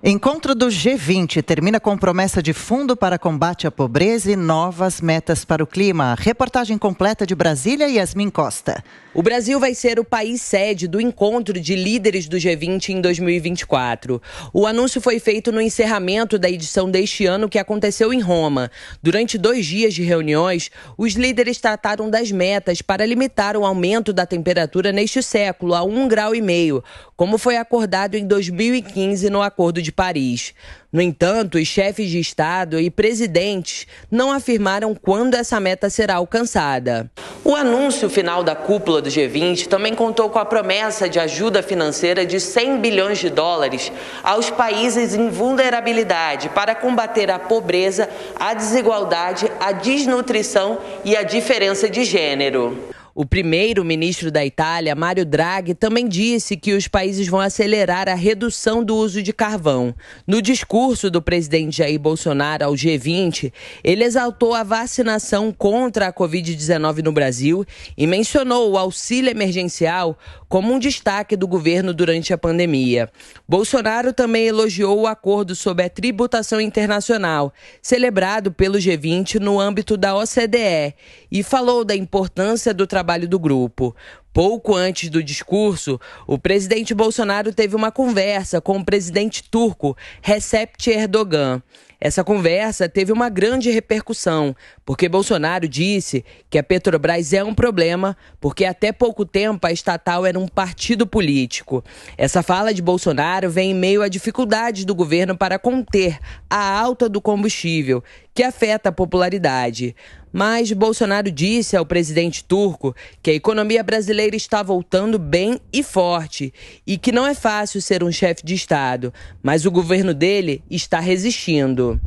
Encontro do G20 termina com promessa de fundo para combate à pobreza e novas metas para o clima. Reportagem completa de Brasília, Yasmin Costa. O Brasil vai ser o país sede do encontro de líderes do G20 em 2024. O anúncio foi feito no encerramento da edição deste ano que aconteceu em Roma. Durante dois dias de reuniões, os líderes trataram das metas para limitar o aumento da temperatura neste século a 1,5 grau, como foi acordado em 2015 no Acordo de de Paris. No entanto, os chefes de Estado e presidentes não afirmaram quando essa meta será alcançada. O anúncio final da cúpula do G20 também contou com a promessa de ajuda financeira de 100 bilhões de dólares aos países em vulnerabilidade para combater a pobreza, a desigualdade, a desnutrição e a diferença de gênero. O primeiro-ministro da Itália, Mário Draghi, também disse que os países vão acelerar a redução do uso de carvão. No discurso do presidente Jair Bolsonaro ao G20, ele exaltou a vacinação contra a Covid-19 no Brasil e mencionou o auxílio emergencial como um destaque do governo durante a pandemia. Bolsonaro também elogiou o acordo sobre a tributação internacional, celebrado pelo G20 no âmbito da OCDE, e falou da importância do trabalho trabalho do grupo. Pouco antes do discurso, o presidente Bolsonaro teve uma conversa com o presidente turco Recep Erdogan. Essa conversa teve uma grande repercussão, porque Bolsonaro disse que a Petrobras é um problema, porque até pouco tempo a estatal era um partido político. Essa fala de Bolsonaro vem em meio à dificuldade do governo para conter a alta do combustível, que afeta a popularidade. Mas Bolsonaro disse ao presidente turco que a economia brasileira está voltando bem e forte e que não é fácil ser um chefe de Estado, mas o governo dele está resistindo.